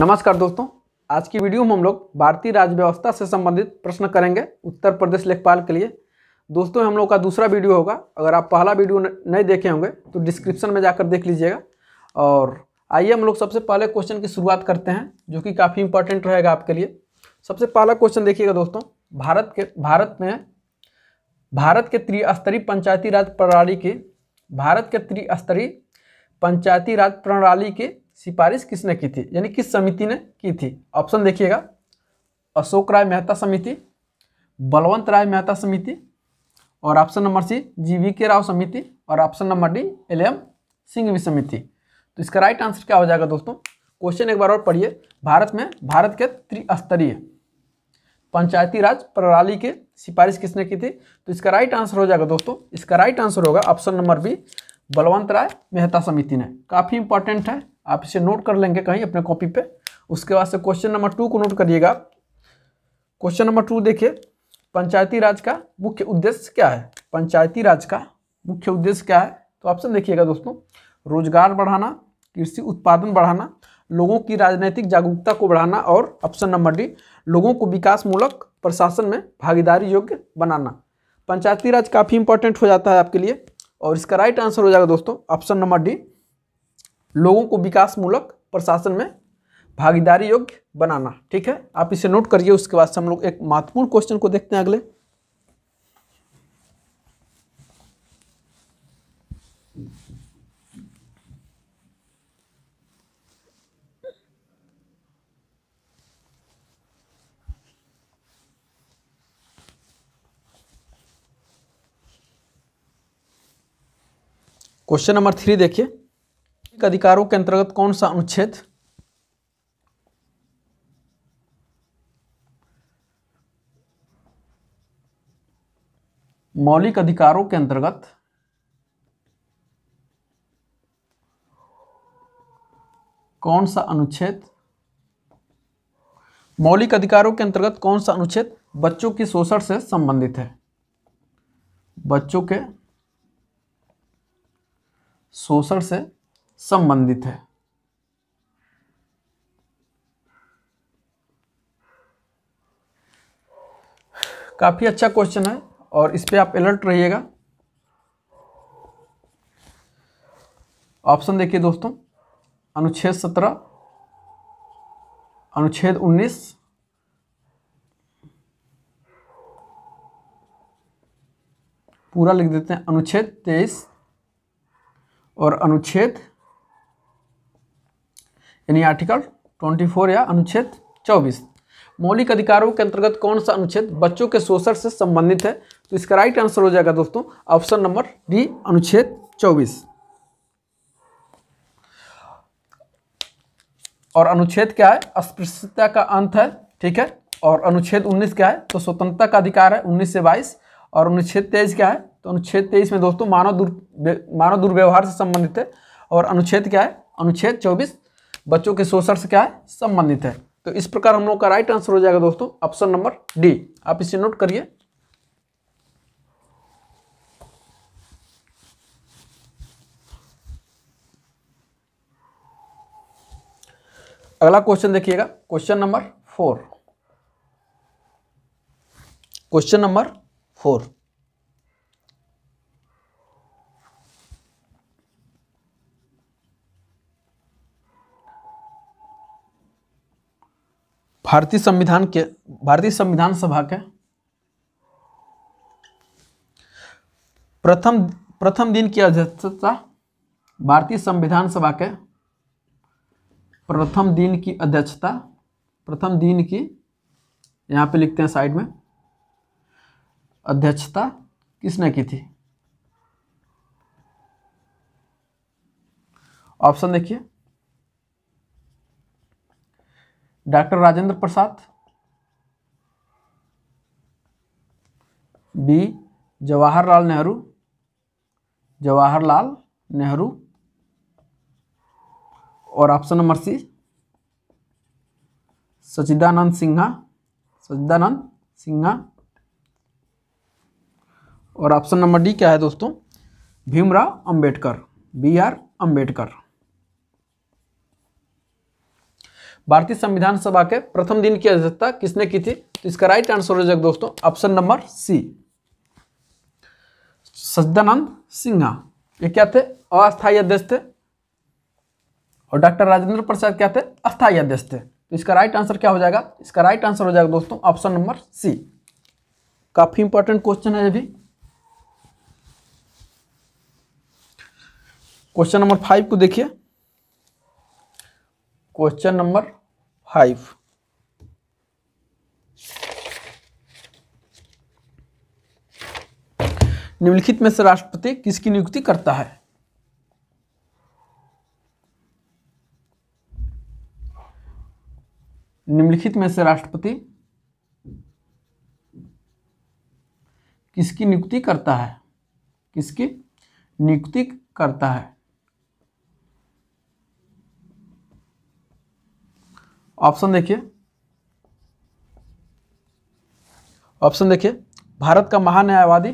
नमस्कार दोस्तों आज की वीडियो में हम लोग भारतीय राज्य व्यवस्था से संबंधित प्रश्न करेंगे उत्तर प्रदेश लेखपाल के लिए दोस्तों हम लोग का दूसरा वीडियो होगा अगर आप पहला वीडियो नहीं देखे होंगे तो डिस्क्रिप्शन में जाकर देख लीजिएगा और आइए हम लोग सबसे पहले क्वेश्चन की शुरुआत करते हैं जो कि काफ़ी इंपॉर्टेंट रहेगा आपके लिए सबसे पहला क्वेश्चन देखिएगा दोस्तों भारत के भारत में भारत के त्रिस्तरीय पंचायती राज प्रणाली के भारत के त्रिस्तरीय पंचायती राज प्रणाली के सिफारिश किसने की थी यानी किस समिति ने की थी ऑप्शन देखिएगा अशोक राय मेहता समिति बलवंत राय मेहता समिति और ऑप्शन नंबर सी जीवी के राव समिति और option number D L M Singhvi समिति तो इसका राइट आंसर क्या हो जाएगा दोस्तों क्वेश्चन एक बार और पढ़िए भारत में भारत के त्रिस्तरीय पंचायती राज प्रणाली के सिफारिश किसने की थी तो इसका राइट आंसर हो जाएगा दोस्तों इसका राइट आंसर होगा option number B Balwant Rai Mehta समिति ने काफ़ी इंपॉर्टेंट है आप इसे नोट कर लेंगे कहीं अपने कॉपी पे उसके बाद से क्वेश्चन नंबर टू को नोट करिएगा क्वेश्चन नंबर टू देखिए पंचायती राज का मुख्य उद्देश्य क्या है पंचायती राज का मुख्य उद्देश्य क्या है तो ऑप्शन देखिएगा दोस्तों रोजगार बढ़ाना कृषि उत्पादन बढ़ाना लोगों की राजनीतिक जागरूकता को बढ़ाना और ऑप्शन नंबर डी लोगों को विकासमूलक प्रशासन में भागीदारी योग्य बनाना पंचायती राज काफ़ी इंपॉर्टेंट हो जाता है आपके लिए और इसका राइट आंसर हो जाएगा दोस्तों ऑप्शन नंबर डी लोगों को विकासमूलक प्रशासन में भागीदारी योग्य बनाना ठीक है आप इसे नोट करिए उसके बाद से हम लोग एक महत्वपूर्ण क्वेश्चन को देखते हैं अगले क्वेश्चन नंबर थ्री देखिए अधिकारों के अंतर्गत कौन सा अनुच्छेद मौलिक अधिकारों के अंतर्गत कौन सा अनुच्छेद मौलिक अधिकारों के अंतर्गत कौन सा अनुच्छेद बच्चों की शोषण से संबंधित है बच्चों के शोषण से संबंधित है काफ़ी अच्छा क्वेश्चन है और इस पर आप अलर्ट रहिएगा ऑप्शन देखिए दोस्तों अनुच्छेद सत्रह अनुच्छेद उन्नीस पूरा लिख देते हैं अनुच्छेद तेईस और अनुच्छेद यानी आर्टिकल 24 या अनुच्छेद 24 मौलिक अधिकारों के अंतर्गत कौन सा अनुच्छेद बच्चों के शोषण से संबंधित है तो इसका राइट आंसर हो जाएगा दोस्तों ऑप्शन नंबर डी अनुच्छेद 24 और अनुच्छेद क्या है अस्पृश्यता का अंत है ठीक है और अनुच्छेद 19 क्या है तो स्वतंत्रता का अधिकार है 19 से 22 और अनुच्छेद तेईस क्या है तो अनुच्छेद तेईस में दोस्तों मानव दुर् मानव दुर्व्यवहार से संबंधित है और अनुच्छेद क्या है अनुच्छेद चौबीस बच्चों के शोषण से क्या है संबंधित है तो इस प्रकार हम लोग का राइट आंसर हो जाएगा दोस्तों ऑप्शन नंबर डी आप इसे नोट करिए अगला क्वेश्चन देखिएगा question number four question number four भारतीय संविधान के भारतीय संविधान सभा के प्रथम प्रथम दिन की अध्यक्षता भारतीय संविधान सभा के प्रथम दिन की अध्यक्षता प्रथम दिन की यहाँ पे लिखते हैं साइड में अध्यक्षता किसने की थी ऑप्शन देखिए डॉक्टर राजेंद्र प्रसाद बी जवाहरलाल नेहरू जवाहरलाल नेहरू और option number C Sachchidanand Sinha Sachchidanand Sinha और ऑप्शन नंबर डी क्या है दोस्तों भीमराव अंबेडकर बी आर अंबेडकर भारतीय संविधान सभा के प्रथम दिन की अध्यक्षता किसने की थी तो इसका राइट आंसर हो जाएगा दोस्तों option number C Sajjananand Sinha ये क्या थे अस्थायी अध्यक्ष थे और डॉक्टर राजेंद्र प्रसाद क्या थे अस्थायी अध्यक्ष थे तो इसका राइट आंसर क्या हो जाएगा इसका राइट आंसर हो जाएगा दोस्तों ऑप्शन नंबर सी काफी इंपॉर्टेंट क्वेश्चन है अभी क्वेश्चन नंबर फाइव को देखिए क्वेश्चन नंबर फाइव निम्नलिखित में से राष्ट्रपति किसकी नियुक्ति करता है निम्नलिखित में से राष्ट्रपति किसकी नियुक्ति करता है किसकी नियुक्ति करता है ऑप्शन देखिए ऑप्शन देखिए भारत का महान्यायवादी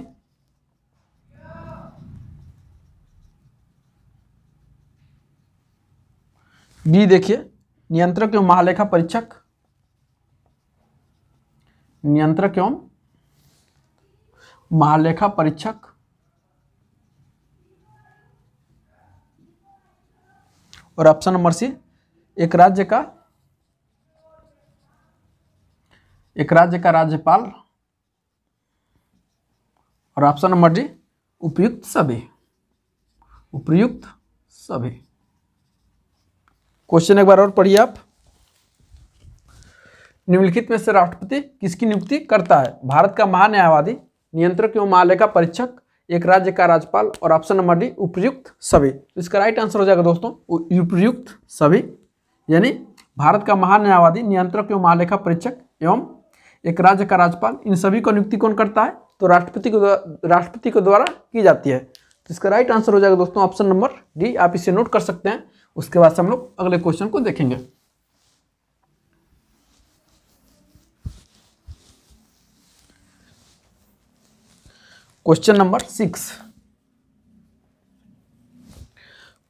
बी देखिए नियंत्रक एवं महालेखा परीक्षक नियंत्रक एवं महालेखा परीक्षक और ऑप्शन नंबर सी एक राज्य का एक राज्य का राज्यपाल और ऑप्शन नंबर डी उपयुक्त सभी उपयुक्त सभी क्वेश्चन एक बार और पढ़िए आप निम्नलिखित में से राष्ट्रपति किसकी नियुक्ति करता है भारत का महान्यायवादी नियंत्रक एवं महालेखा परीक्षक एक राज्य का राज्यपाल और ऑप्शन नंबर डी उपयुक्त सभी तो इसका राइट आंसर हो जाएगा दोस्तों उपयुक्त सभी यानी भारत का महान्यायवादी नियंत्रक एवं महालेखा परीक्षक एवं एक राज्य का राज्यपाल इन सभी को नियुक्ति कौन करता है तो राष्ट्रपति को राष्ट्रपति के द्वारा की जाती है तो इसका राइट आंसर हो जाएगा दोस्तों ऑप्शन नंबर डी आप इसे नोट कर सकते हैं उसके बाद से हम लोग अगले क्वेश्चन को देखेंगे question number six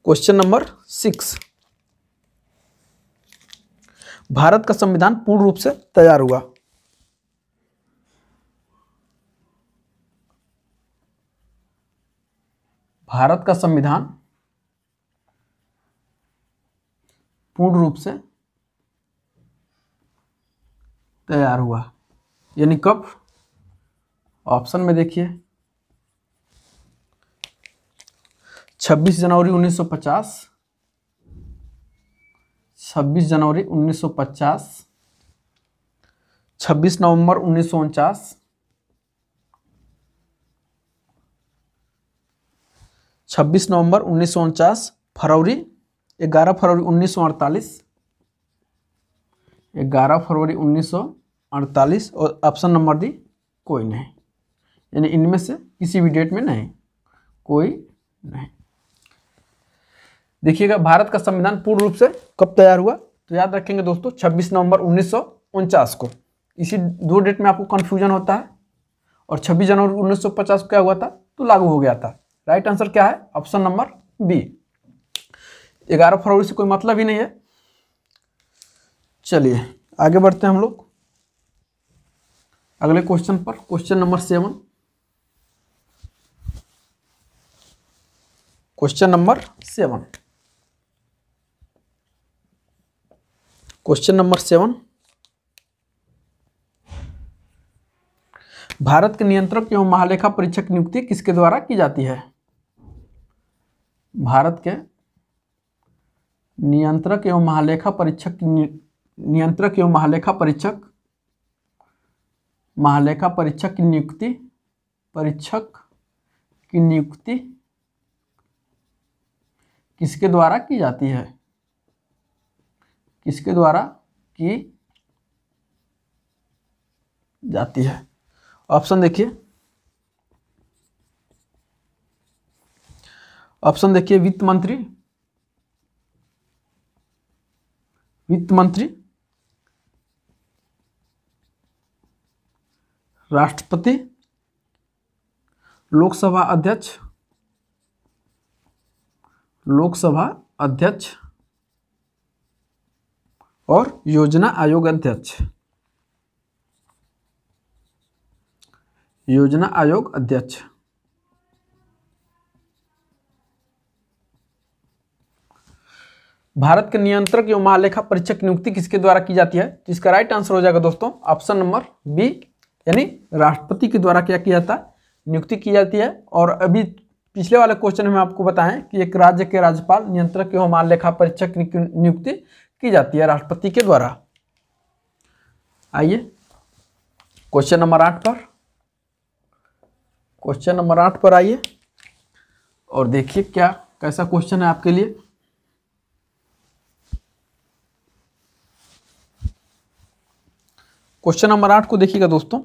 question number six भारत का संविधान पूर्ण रूप से तैयार हुआ भारत का संविधान पूर्ण रूप से तैयार हुआ यानी कब ऑप्शन में देखिए 26 जनवरी 1950 26 जनवरी 1950 26 नवंबर उन्नीस 26 नवंबर उन्नीस फरवरी ग्यारह फरवरी उन्नीस सौ अड़तालीस ग्यारह फरवरी उन्नीस सौ अड़तालीस और ऑप्शन नंबर डी कोई नहीं यानी इनमें से किसी भी डेट में नहीं कोई नहीं देखिएगा भारत का संविधान पूर्ण रूप से कब तैयार हुआ तो याद रखेंगे दोस्तों 26 नवंबर उन्नीस को इसी दो डेट में आपको कन्फ्यूजन होता है और 26 जनवरी 1950 क्या हुआ था तो लागू हो गया था राइट आंसर क्या है ऑप्शन नंबर बी ग्यारह फरवरी से कोई मतलब ही नहीं है चलिए आगे बढ़ते हैं हम लोग अगले क्वेश्चन पर question number seven question number seven question number seven भारत के नियंत्रक एवं महालेखा परीक्षक नियुक्ति किसके द्वारा की जाती है भारत के नियंत्रक एवं महालेखा परीक्षक नियंत्रक एवं महालेखा परीक्षक महालेखा परीक्षक की नियुक्ति परीक्षक की नियुक्ति किसके द्वारा की जाती है किसके द्वारा की जाती है ऑप्शन देखिए ऑप्शन देखिए वित्त मंत्री वित्त मंत्री राष्ट्रपति लोकसभा अध्यक्ष लोकसभा अध्यक्ष और योजना आयोग अध्यक्ष योजना आयोग अध्यक्ष भारत के नियंत्रक एवं महालेखा परीक्षक नियुक्ति किसके द्वारा की जाती है जिसका राइट आंसर हो जाएगा दोस्तों ऑप्शन नंबर बी यानी राष्ट्रपति के द्वारा क्या किया जाता है नियुक्ति की जाती है और अभी पिछले वाले क्वेश्चन में आपको बताएं कि एक राज्य के राज्यपाल नियंत्रक एवं महालेखा परीक्षक नियुक्ति की जाती है राष्ट्रपति के द्वारा आइए क्वेश्चन नंबर आठ पर क्वेश्चन नंबर आठ पर आइए और देखिए क्या कैसा क्वेश्चन है आपके लिए क्वेश्चन नंबर आठ को देखिएगा दोस्तों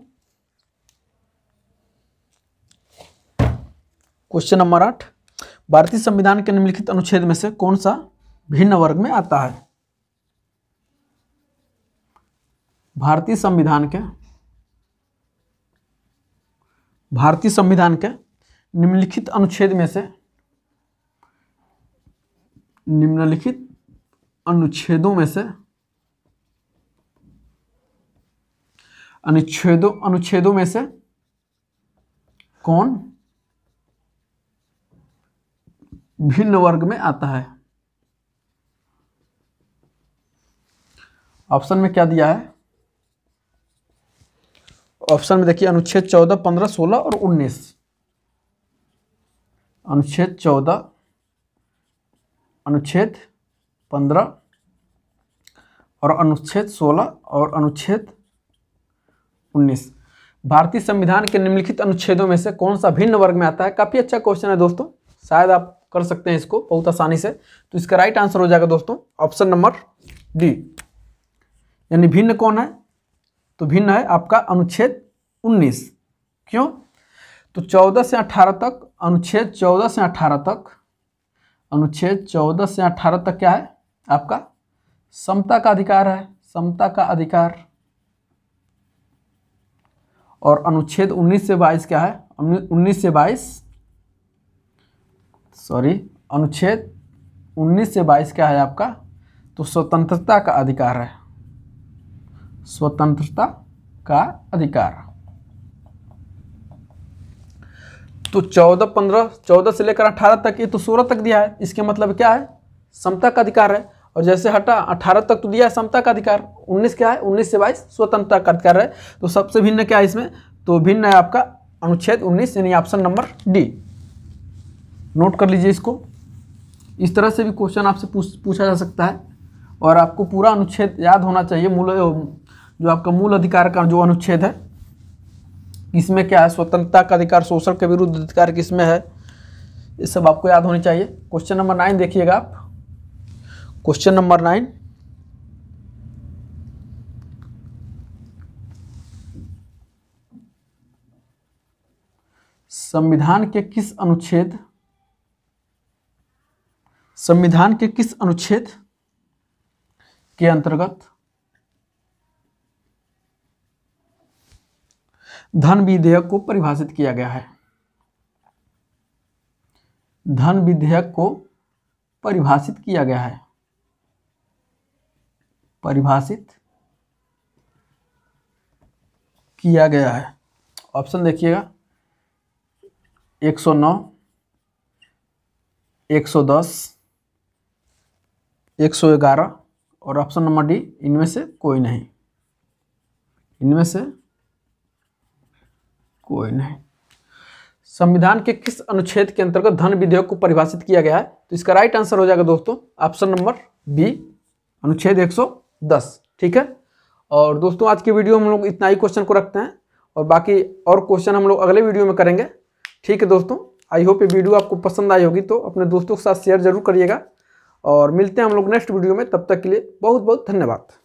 क्वेश्चन नंबर आठ भारतीय संविधान के निम्नलिखित अनुच्छेद में से कौन सा भिन्न वर्ग में आता है भारतीय संविधान के भारतीय संविधान के निम्नलिखित अनुच्छेद में से निम्नलिखित अनुच्छेदों में से अनुच्छेदों अनुच्छेदों में से कौन भिन्न वर्ग में आता है ऑप्शन में क्या दिया है ऑप्शन में देखिए अनुच्छेद चौदह पंद्रह सोलह और उन्नीस अनुच्छेद चौदह अनुच्छेद पंद्रह और अनुच्छेद सोलह और अनुच्छेद उन्नीस भारतीय संविधान के निम्नलिखित अनुच्छेदों में से कौन सा भिन्न वर्ग में आता है काफ़ी अच्छा क्वेश्चन है दोस्तों शायद आप कर सकते हैं इसको बहुत आसानी से तो इसका राइट आंसर हो जाएगा दोस्तों ऑप्शन नंबर डी यानी भिन्न कौन है तो भिन्न है आपका अनुच्छेद उन्नीस क्यों तो 14 से 18 तक अनुच्छेद 14 से 18 तक अनुच्छेद 14 से 18 तक क्या है आपका समता का अधिकार है समता का अधिकार और अनुच्छेद 19 से 22 क्या है 19 से 22 सॉरी अनुच्छेद 19 से 22 क्या है आपका तो स्वतंत्रता का अधिकार है स्वतंत्रता का अधिकार तो 14 15 14 से लेकर 18 तक ये तो 16 तक दिया है इसके मतलब क्या है समता का अधिकार है और जैसे हटा अठारह तक तो दिया है समता का अधिकार उन्नीस क्या है उन्नीस से बाईस स्वतंत्रता का अधिकार है तो सबसे भिन्न क्या है इसमें तो भिन्न है आपका अनुच्छेद उन्नीस यानी ऑप्शन नंबर डी नोट कर लीजिए इसको इस तरह से भी क्वेश्चन आपसे पूछ पूछा जा सकता है और आपको पूरा अनुच्छेद याद होना चाहिए मूल जो आपका मूल अधिकार का जो अनुच्छेद है इसमें क्या है स्वतंत्रता का अधिकार शोषण के विरुद्ध अधिकार किसमें है ये सब आपको याद होनी चाहिए क्वेश्चन नंबर नाइन देखिएगा आप क्वेश्चन नंबर नाइन संविधान के किस अनुच्छेद संविधान के किस अनुच्छेद के अंतर्गत धन विधेयक को परिभाषित किया गया है धन विधेयक को परिभाषित किया गया है परिभाषित किया गया है ऑप्शन देखिएगा 109, 110, 111 और ऑप्शन नंबर डी इनमें से कोई नहीं इनमें से कोई नहीं संविधान के किस अनुच्छेद के अंतर्गत धन विधेयक को परिभाषित किया गया है तो इसका राइट आंसर हो जाएगा दोस्तों ऑप्शन नंबर बी अनुच्छेद 100 दस ठीक है और दोस्तों आज की वीडियो में हम लोग इतना ही क्वेश्चन को रखते हैं और बाकी और क्वेश्चन हम लोग अगले वीडियो में करेंगे ठीक है दोस्तों आई होप ये वीडियो आपको पसंद आई होगी तो अपने दोस्तों के साथ शेयर जरूर करिएगा और मिलते हैं हम लोग नेक्स्ट वीडियो में तब तक के लिए बहुत बहुत धन्यवाद